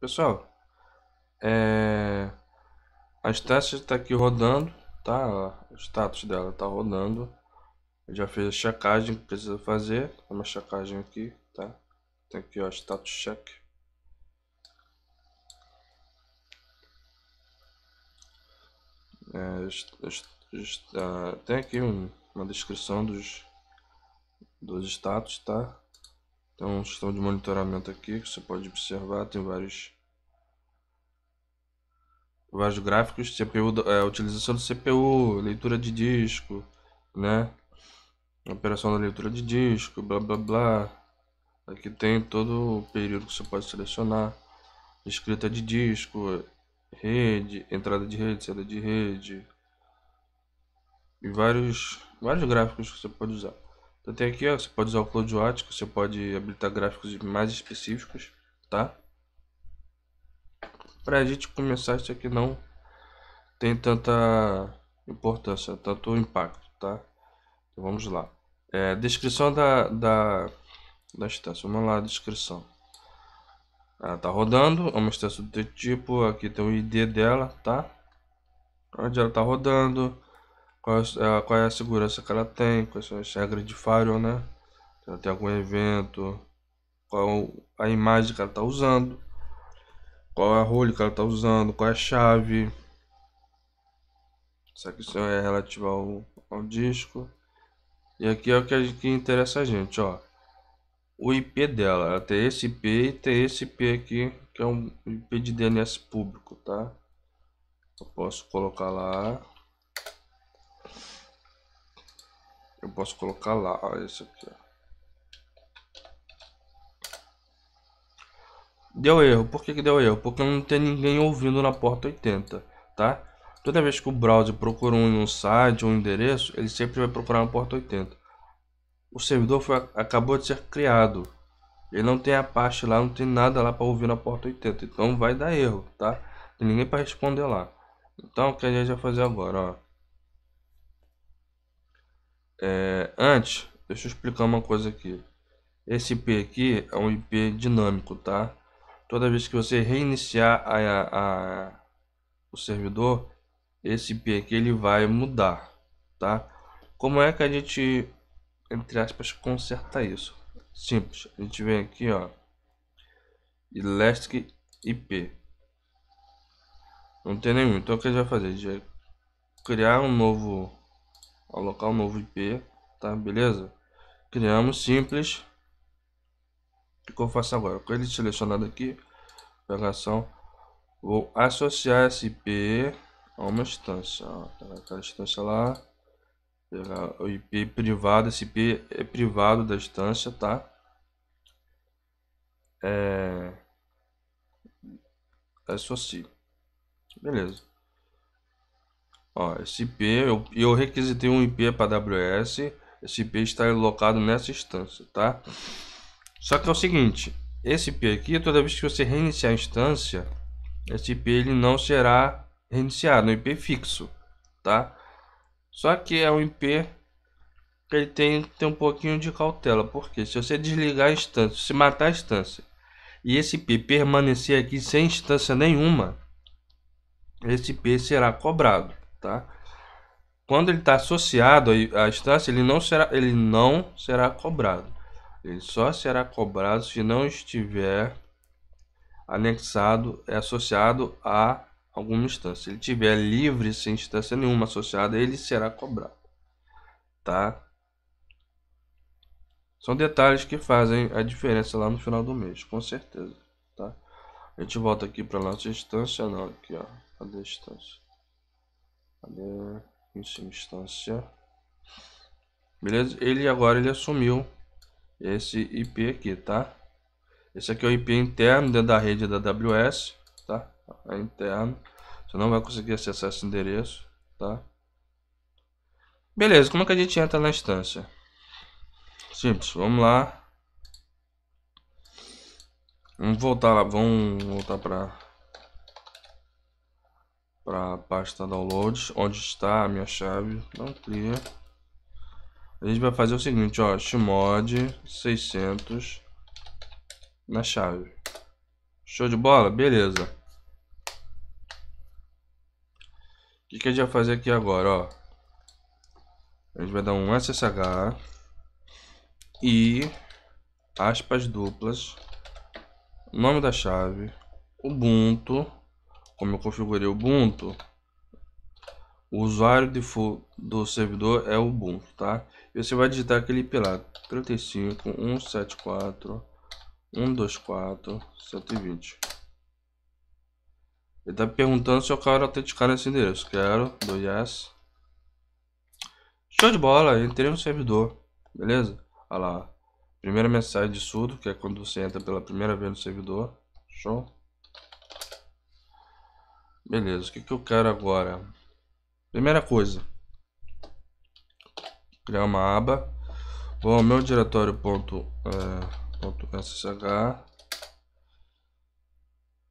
Pessoal, é... a Estácia está aqui rodando, tá? O status dela está rodando. Eu já fez a checagem que precisa fazer. Uma tá checagem aqui, tá? Tem aqui, ó, status check. É, é, tem aqui um, uma descrição dos, dos status, tá? Tem um sistema de monitoramento aqui que você pode observar, tem vários vários gráficos, CPU, é, utilização do CPU, leitura de disco, né? Operação da leitura de disco, blá blá blá. Aqui tem todo o período que você pode selecionar, escrita de disco, rede, entrada de rede, saída de rede e vários vários gráficos que você pode usar. Então tem aqui, ó, você pode usar o CloudWatch, você pode habilitar gráficos mais específicos, tá? Pra gente começar, isso aqui não tem tanta importância, tanto impacto, tá? Então vamos lá. É, descrição da, da, da extensão, vamos lá, descrição. Ela ah, tá rodando, é uma instância do tipo, aqui tem o ID dela, tá? Onde ela tá rodando, qual é, é qual é a segurança que ela tem, quais são as regras de firewall, né? Se ela tem algum evento, qual a imagem que ela está usando, qual é a role que ela está usando, qual é a chave. Essa questão é relativa ao, ao disco. E aqui é o que, a, que interessa a gente, ó. O IP dela, ela tem esse IP e tem esse IP aqui, que é um IP de DNS público, tá? Eu posso colocar lá Eu posso colocar lá, ó, esse aqui, ó. Deu erro, por que, que deu erro? Porque não tem ninguém ouvindo na porta 80, tá? Toda vez que o browser procura um, um site ou um endereço, ele sempre vai procurar na porta 80. O servidor foi, acabou de ser criado, ele não tem a parte lá, não tem nada lá para ouvir na porta 80. Então vai dar erro, tá? Tem ninguém para responder lá. Então o que a gente vai fazer agora, ó. É, antes, deixa eu explicar uma coisa aqui. Esse IP aqui é um IP dinâmico, tá? Toda vez que você reiniciar a, a, a o servidor, esse IP aqui ele vai mudar, tá? Como é que a gente, entre aspas, conserta isso? Simples, a gente vem aqui, ó, Elastic IP. Não tem nenhum, então o que a gente vai fazer? A gente vai criar um novo alocar um novo IP, tá? Beleza? Criamos simples. O que eu faço agora? Com ele selecionado aqui, pegação, vou associar esse IP a uma instância, ó, tá aquela instância lá, pegar o IP privado, esse IP é privado da instância, tá? É... Associe. Beleza. Ó, esse IP, eu, eu requisitei um IP para AWS, esse IP está locado nessa instância, tá? Só que é o seguinte, esse IP aqui, toda vez que você reiniciar a instância, esse IP ele não será reiniciado, é um IP fixo, tá? Só que é um IP que ele tem que ter um pouquinho de cautela, porque se você desligar a instância, se matar a instância, e esse IP permanecer aqui sem instância nenhuma, esse IP será cobrado tá? Quando ele está associado à instância, ele não será, ele não será cobrado. Ele só será cobrado se não estiver anexado, é associado a alguma instância. Se ele tiver livre, sem instância nenhuma associada, ele será cobrado, tá? São detalhes que fazem a diferença lá no final do mês, com certeza, tá? A gente volta aqui para nossa instância, não, aqui ó, a instância Cadê? sua instância. Beleza? Ele agora ele assumiu esse IP aqui, tá? Esse aqui é o IP interno dentro da rede da AWS, tá? É interno. Você não vai conseguir acessar esse endereço, tá? Beleza, como é que a gente entra na instância? Simples, vamos lá. Vamos voltar lá, vamos voltar para para a pasta downloads, onde está a minha chave, não clear. A gente vai fazer o seguinte, ó, chmod 600 na chave. Show de bola? Beleza. O que, que a gente vai fazer aqui agora, ó? A gente vai dar um SSH e aspas duplas, nome da chave, Ubuntu como eu configurei o Ubuntu, o usuário default do servidor é o Ubuntu, tá? E você vai digitar aquele IP lá, 35 174 124 120. Ele está perguntando se eu quero autenticar nesse endereço. Quero, do yes. Show de bola, entrei no servidor, beleza? Olha lá, primeira mensagem de sudo, que é quando você entra pela primeira vez no servidor. Show. Beleza, o que, que eu quero agora? Primeira coisa. Criar uma aba. Vou ao meu diretório ponto, é, ponto SSH.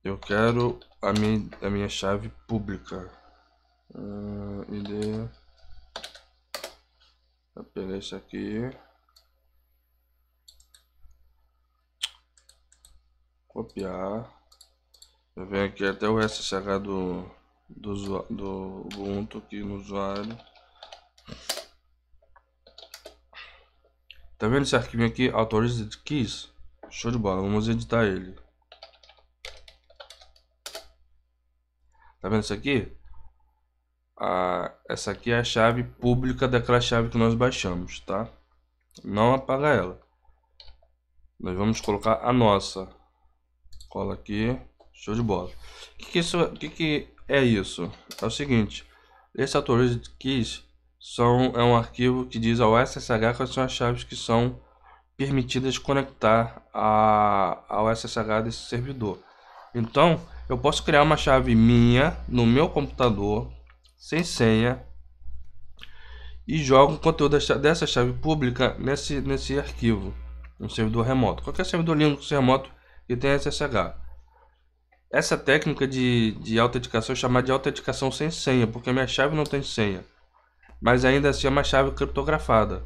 Eu quero a minha, a minha chave pública. Uh, ah, ID. Vou pegar isso aqui. Copiar. Eu venho aqui até o SSH do, do, do Ubuntu aqui no usuário. Tá vendo esse arquivinho aqui? Authorized Keys. Show de bola, vamos editar ele. Tá vendo isso aqui? essa aqui é a chave pública daquela chave que nós baixamos, tá? Não apaga ela. Nós vamos colocar a nossa. Cola aqui. Show de bola. O que, que, isso, que, que é isso? É o seguinte, esse autorize keys são, é um arquivo que diz ao SSH quais são as chaves que são permitidas conectar a, ao SSH desse servidor. Então, eu posso criar uma chave minha no meu computador, sem senha, e jogo o conteúdo dessa chave pública nesse, nesse arquivo, no servidor remoto. Qualquer servidor Linux remoto que tenha SSH. Essa técnica de, de autenticação é chamada de autenticação sem senha, porque a minha chave não tem senha. Mas ainda assim é uma chave criptografada.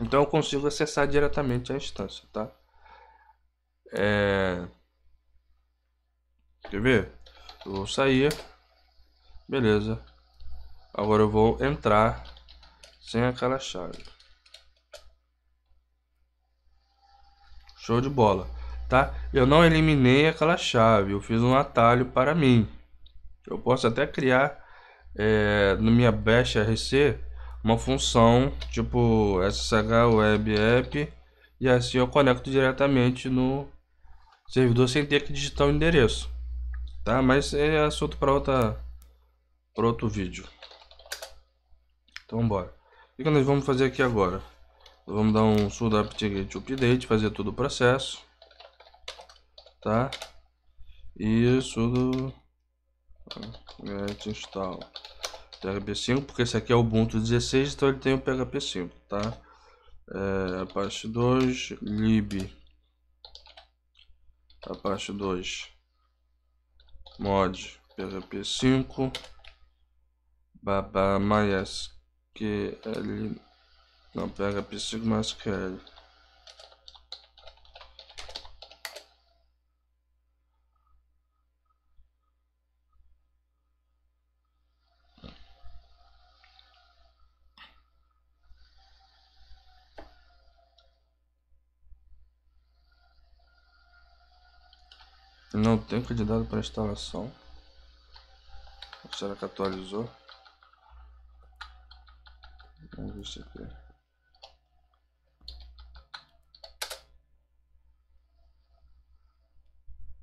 Então eu consigo acessar diretamente a instância, tá? É... Quer ver? Eu vou sair. Beleza. Agora eu vou entrar sem aquela chave. Show de bola tá? Eu não eliminei aquela chave, eu fiz um atalho para mim. Eu posso até criar é, minha Bash RC uma função tipo SSH Web App e assim eu conecto diretamente no servidor sem ter que digitar o endereço, tá? Mas é assunto para outra para outro vídeo. Então bora. O que nós vamos fazer aqui agora? vamos dar um sudo apt-get update, fazer todo o processo tá? Isso do get install PHP 5, porque esse aqui é o Ubuntu 16, então ele tem o PHP 5, tá? É, a parte 2, lib a parte 2 mod PHP 5 babá MySQL não PHP 5 MySQL Não tem candidato para instalação. Será que atualizou? Vamos ver se aqui. É.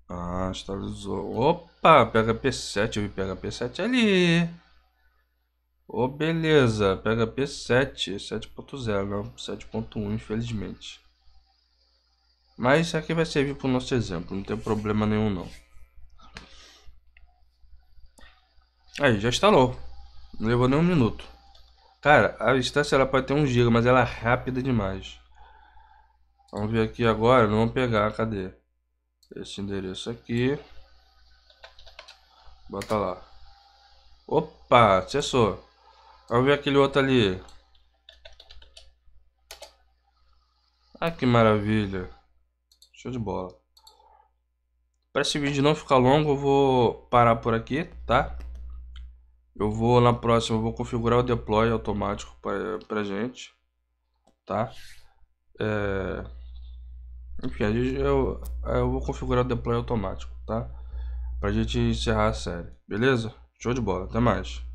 Ah, atualizou. Opa, PHP 7. Eu vi PHP 7 ali. Ô, oh, beleza. PHP 7. 7.0, não 7.1, infelizmente. Mas isso aqui vai servir para o nosso exemplo, não tem problema nenhum não. Aí, já instalou. Não levou nem um minuto. Cara, a instância ela pode ter 1 GB, mas ela é rápida demais. Vamos ver aqui agora, não vamos pegar, cadê? Esse endereço aqui. Bota lá. Opa, acessou. Vamos ver aquele outro ali. Ah, que maravilha. Show de bola. Para esse vídeo não ficar longo, eu vou parar por aqui, tá? Eu vou na próxima, vou configurar o deploy automático para gente, tá? É... Enfim, eu, é, eu vou configurar o deploy automático, tá? Pra gente encerrar a série, beleza? Show de bola, até mais.